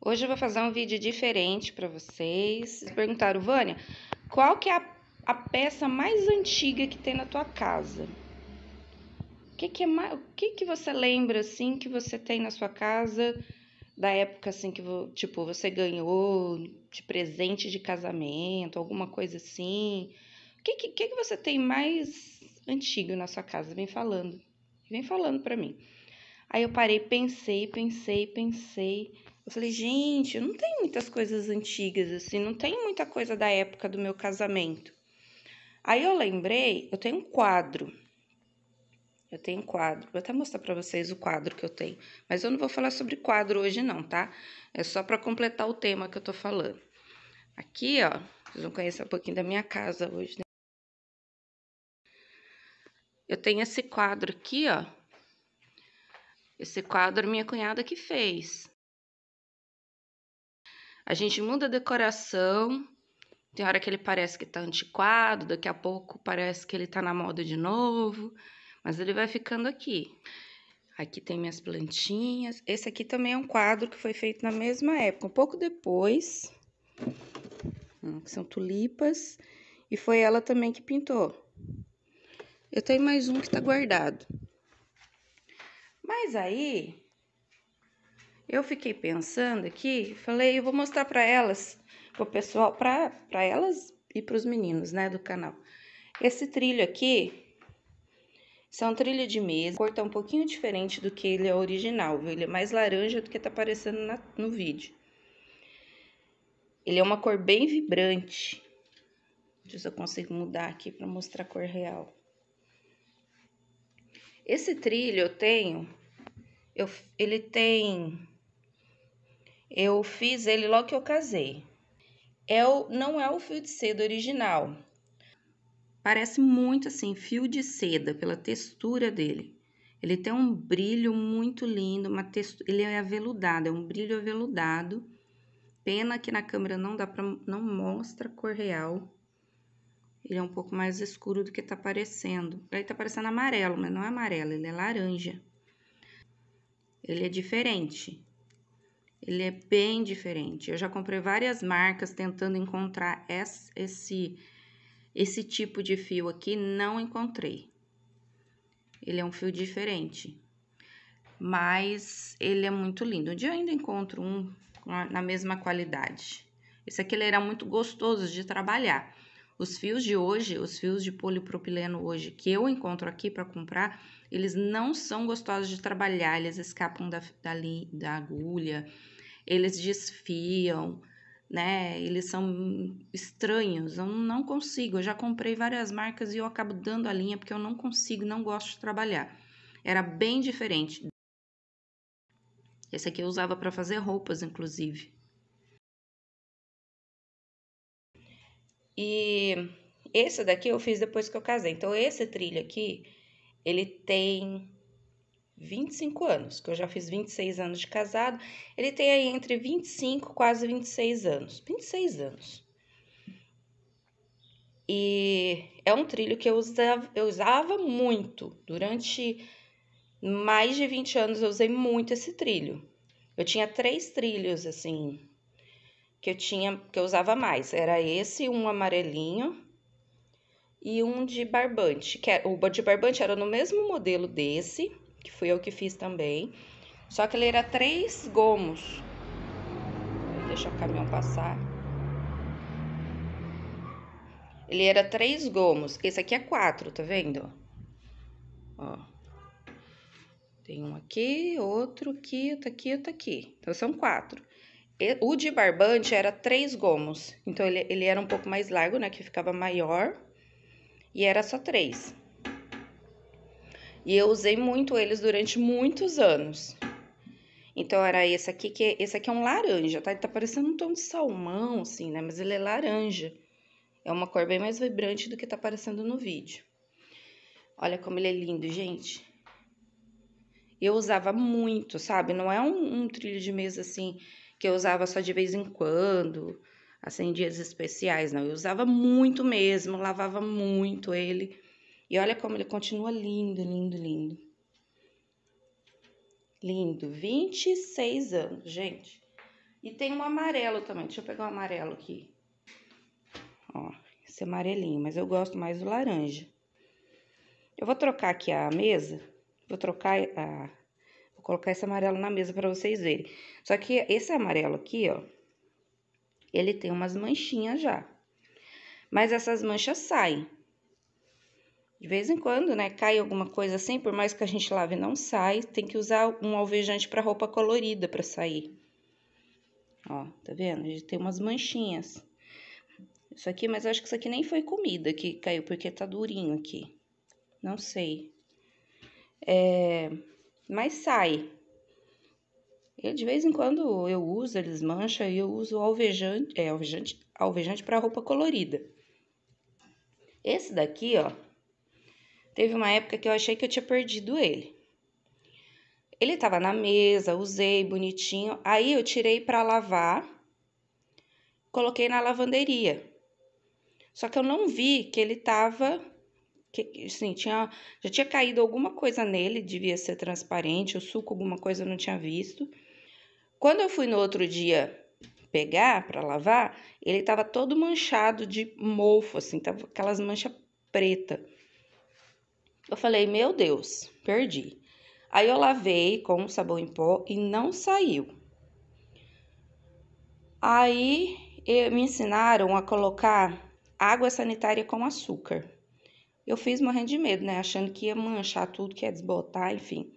Hoje eu vou fazer um vídeo diferente para vocês. Vocês perguntaram, Vânia, qual que é a, a, peça mais antiga que tem na tua casa? O que que, é mais, o que que você lembra, assim, que você tem na sua casa da época, assim, que tipo, você ganhou de presente de casamento, alguma coisa assim? O que que, que, que você tem mais antigo na sua casa? Vem falando, vem falando para mim. Aí eu parei, pensei, pensei, pensei... Eu falei, gente, eu não tenho muitas coisas antigas, assim, não tem muita coisa da época do meu casamento. Aí eu lembrei, eu tenho um quadro. Eu tenho um quadro. Vou até mostrar para vocês o quadro que eu tenho. Mas eu não vou falar sobre quadro hoje, não, tá? É só para completar o tema que eu tô falando. Aqui, ó, vocês vão conhecer um pouquinho da minha casa hoje, né? Eu tenho esse quadro aqui, ó. Esse quadro minha cunhada que fez. A gente muda a decoração, tem hora que ele parece que está antiquado, daqui a pouco parece que ele está na moda de novo, mas ele vai ficando aqui. Aqui tem minhas plantinhas. Esse aqui também é um quadro que foi feito na mesma época, um pouco depois. Hum, são tulipas. E foi ela também que pintou. Eu tenho mais um que está guardado. Mas aí, eu fiquei pensando aqui, falei, eu vou mostrar para elas, pro pessoal, para elas e para os meninos, né, do canal. Esse trilho aqui, é um trilho de mesa, a cor tá um pouquinho diferente do que ele é original, viu? Ele é mais laranja do que tá aparecendo na, no vídeo. Ele é uma cor bem vibrante. Deixa eu se eu consigo mudar aqui para mostrar a cor real. Esse trilho eu tenho, eu, ele tem eu fiz ele logo que eu casei. É o, não é o fio de seda original. Parece muito assim, fio de seda, pela textura dele. Ele tem um brilho muito lindo, uma ele é aveludado, é um brilho aveludado. Pena que na câmera não dá para não mostra a cor real. Ele é um pouco mais escuro do que tá parecendo. Ele tá parecendo amarelo, mas não é amarelo, ele é laranja. Ele é diferente. Ele é bem diferente. Eu já comprei várias marcas tentando encontrar esse, esse tipo de fio aqui, não encontrei. Ele é um fio diferente, mas ele é muito lindo. Um dia eu ainda encontro um na mesma qualidade. Esse aqui ele era muito gostoso de trabalhar. Os fios de hoje, os fios de polipropileno hoje que eu encontro aqui para comprar, eles não são gostosos de trabalhar, eles escapam da, da, da agulha, eles desfiam, né? Eles são estranhos, eu não consigo. Eu já comprei várias marcas e eu acabo dando a linha porque eu não consigo, não gosto de trabalhar. Era bem diferente. Esse aqui eu usava para fazer roupas, inclusive. E esse daqui eu fiz depois que eu casei. Então, esse trilho aqui, ele tem 25 anos, que eu já fiz 26 anos de casado. Ele tem aí entre 25 quase 26 anos. 26 anos. E é um trilho que eu usava, eu usava muito. Durante mais de 20 anos eu usei muito esse trilho. Eu tinha três trilhos, assim, que eu tinha, que eu usava mais. Era esse, um amarelinho e um de barbante. Que era, é, o de barbante era no mesmo modelo desse, que fui eu que fiz também. Só que ele era três gomos. Deixa o caminhão passar. Ele era três gomos. Esse aqui é quatro, tá vendo? Ó. Tem um aqui, outro aqui, outro aqui, outro aqui. Então, são quatro. O de barbante era três gomos, então ele, ele era um pouco mais largo, né? Que ficava maior e era só três. E eu usei muito eles durante muitos anos. Então era esse aqui que esse aqui é um laranja, tá? Ele tá parecendo um tom de salmão assim, né? Mas ele é laranja. É uma cor bem mais vibrante do que tá aparecendo no vídeo. Olha como ele é lindo, gente. Eu usava muito, sabe? Não é um, um trilho de mesa assim que eu usava só de vez em quando, assim, dias especiais, não. Eu usava muito mesmo, lavava muito ele. E olha como ele continua lindo, lindo, lindo. Lindo, 26 anos, gente. E tem um amarelo também, deixa eu pegar o um amarelo aqui. Ó, esse amarelinho, mas eu gosto mais do laranja. Eu vou trocar aqui a mesa, vou trocar a, colocar esse amarelo na mesa para vocês verem. Só que esse amarelo aqui, ó, ele tem umas manchinhas já. Mas essas manchas saem. De vez em quando, né, cai alguma coisa assim, por mais que a gente lave não sai, tem que usar um alvejante para roupa colorida para sair. Ó, tá vendo? A gente tem umas manchinhas. Isso aqui, mas acho que isso aqui nem foi comida que caiu, porque tá durinho aqui. Não sei. É mas sai. Eu, de vez em quando eu uso, eles mancham e eu uso alvejante, é, alvejante, alvejante para roupa colorida. Esse daqui, ó, teve uma época que eu achei que eu tinha perdido ele. Ele tava na mesa, usei bonitinho, aí eu tirei para lavar, coloquei na lavanderia. Só que eu não vi que ele tava que, assim, tinha, já tinha caído alguma coisa nele, devia ser transparente, o suco, alguma coisa eu não tinha visto. Quando eu fui no outro dia pegar para lavar, ele estava todo manchado de mofo, assim, tava aquelas manchas preta. Eu falei, meu Deus, perdi. Aí eu lavei com sabão em pó e não saiu. Aí eh, me ensinaram a colocar água sanitária com açúcar eu fiz morrendo de medo, né? Achando que ia manchar tudo, que ia desbotar, enfim.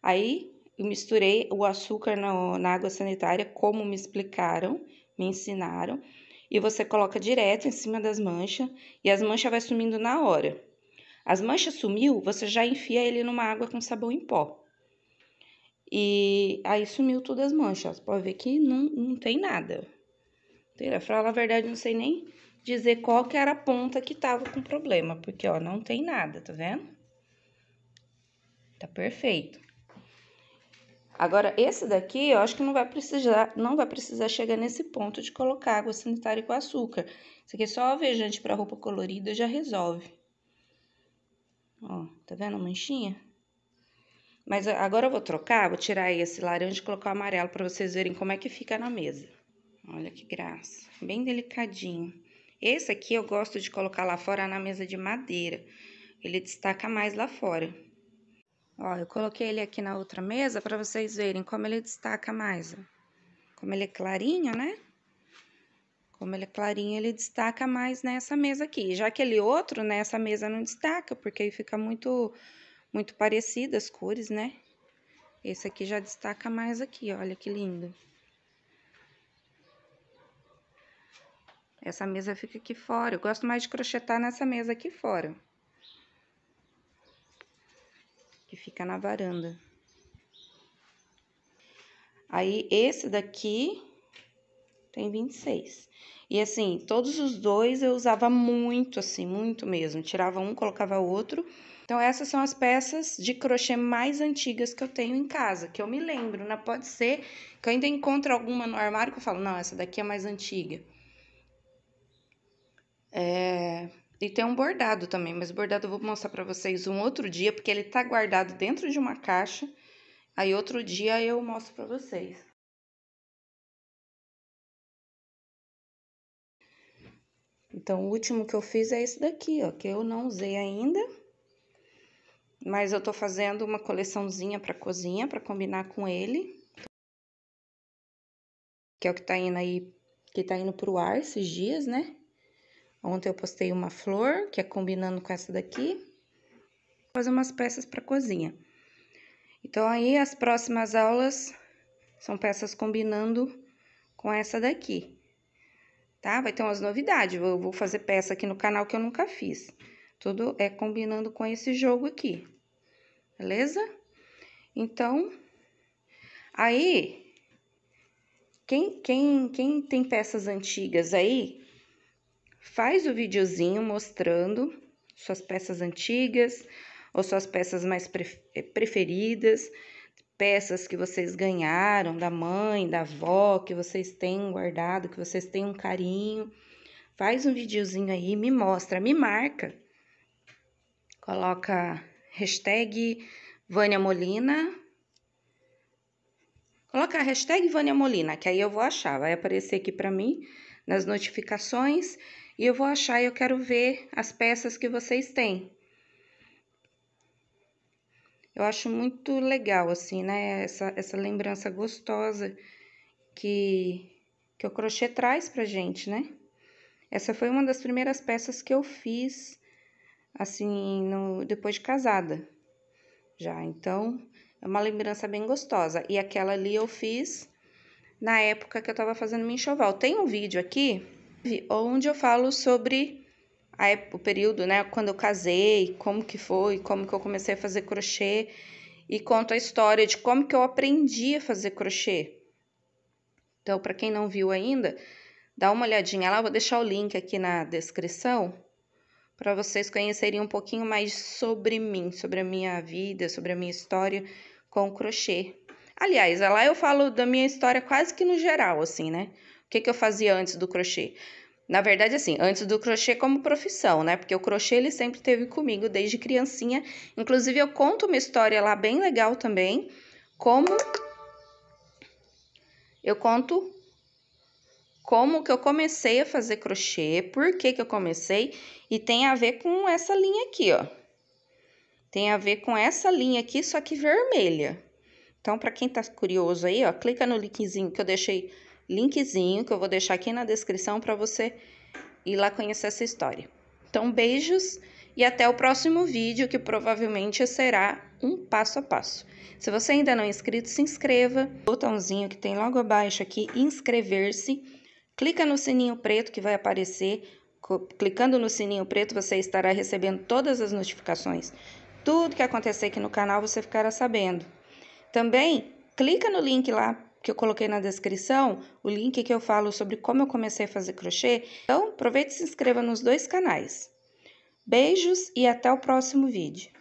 Aí eu misturei o açúcar na, na água sanitária, como me explicaram, me ensinaram. E você coloca direto em cima das manchas e as manchas vai sumindo na hora. As manchas sumiu, você já enfia ele numa água com sabão em pó. E aí sumiu todas as manchas. Pode ver que não, não tem nada. Pra falar a verdade, não sei nem dizer qual que era a ponta que tava com problema, porque, ó, não tem nada, tá vendo? Tá perfeito. Agora, esse daqui, eu acho que não vai precisar, não vai precisar chegar nesse ponto de colocar água sanitária com açúcar. Isso aqui é só alvejante para roupa colorida, já resolve. Ó, tá vendo a manchinha? Mas agora eu vou trocar, vou tirar esse laranja e colocar o amarelo para vocês verem como é que fica na mesa. Olha que graça, bem delicadinho. Esse aqui eu gosto de colocar lá fora na mesa de madeira. Ele destaca mais lá fora. Ó, eu coloquei ele aqui na outra mesa para vocês verem como ele destaca mais. Ó. Como ele é clarinho, né? Como ele é clarinho, ele destaca mais nessa mesa aqui. Já aquele é outro nessa né, mesa não destaca, porque aí fica muito, muito parecido as cores, né? Esse aqui já destaca mais aqui, olha que lindo. Essa mesa fica aqui fora. Eu gosto mais de crochetar nessa mesa aqui fora. Que fica na varanda. Aí, esse daqui tem 26. E assim, todos os dois eu usava muito, assim, muito mesmo. Tirava um, colocava outro. Então, essas são as peças de crochê mais antigas que eu tenho em casa, que eu me lembro, né? Pode ser que eu ainda encontre alguma no armário que eu falo, não, essa daqui é mais antiga. É... E tem um bordado também, mas o bordado eu vou mostrar para vocês um outro dia, porque ele tá guardado dentro de uma caixa. Aí outro dia eu mostro para vocês. Então, o último que eu fiz é esse daqui, ó, que eu não usei ainda. Mas eu tô fazendo uma coleçãozinha pra cozinha, pra combinar com ele. Que é o que tá indo aí, que tá indo pro ar esses dias, né? Ontem eu postei uma flor, que é combinando com essa daqui. Fazer umas peças para cozinha. Então, aí, as próximas aulas são peças combinando com essa daqui. Tá? Vai ter umas novidades. Eu vou fazer peça aqui no canal que eu nunca fiz. Tudo é combinando com esse jogo aqui. Beleza? Então, aí, quem, quem, quem tem peças antigas aí, faz o videozinho mostrando suas peças antigas ou suas peças mais preferidas, peças que vocês ganharam da mãe, da avó, que vocês têm guardado, que vocês têm um carinho. Faz um videozinho aí, me mostra, me marca. Coloca hashtag Vânia Molina. Coloca a hashtag Vânia Molina, que aí eu vou achar, vai aparecer aqui para mim nas notificações e eu vou achar, eu quero ver as peças que vocês têm. Eu acho muito legal, assim, né? Essa, essa lembrança gostosa que, que o crochê traz pra gente, né? Essa foi uma das primeiras peças que eu fiz, assim, no, depois de casada. Já, então, é uma lembrança bem gostosa. E aquela ali eu fiz na época que eu tava fazendo minha enxoval. Tem um vídeo aqui onde eu falo sobre a, o período, né, quando eu casei, como que foi, como que eu comecei a fazer crochê e conto a história de como que eu aprendi a fazer crochê. Então, para quem não viu ainda, dá uma olhadinha lá, eu vou deixar o link aqui na descrição para vocês conhecerem um pouquinho mais sobre mim, sobre a minha vida, sobre a minha história com o crochê. Aliás, lá eu falo da minha história quase que no geral, assim, né? O que, que eu fazia antes do crochê? Na verdade, assim, antes do crochê como profissão, né? Porque o crochê ele sempre teve comigo desde criancinha. Inclusive, eu conto uma história lá bem legal também, como eu conto como que eu comecei a fazer crochê, por que que eu comecei e tem a ver com essa linha aqui, ó. Tem a ver com essa linha aqui, só que vermelha. Então, para quem tá curioso aí, ó, clica no linkzinho que eu deixei linkzinho que eu vou deixar aqui na descrição para você ir lá conhecer essa história. Então, beijos e até o próximo vídeo, que provavelmente será um passo a passo. Se você ainda não é inscrito, se inscreva. Botãozinho que tem logo abaixo aqui, inscrever-se. Clica no sininho preto que vai aparecer. Clicando no sininho preto, você estará recebendo todas as notificações. Tudo que acontecer aqui no canal, você ficará sabendo. Também clica no link lá que eu coloquei na descrição, o link que eu falo sobre como eu comecei a fazer crochê. Então, aproveite e se inscreva nos dois canais. Beijos e até o próximo vídeo.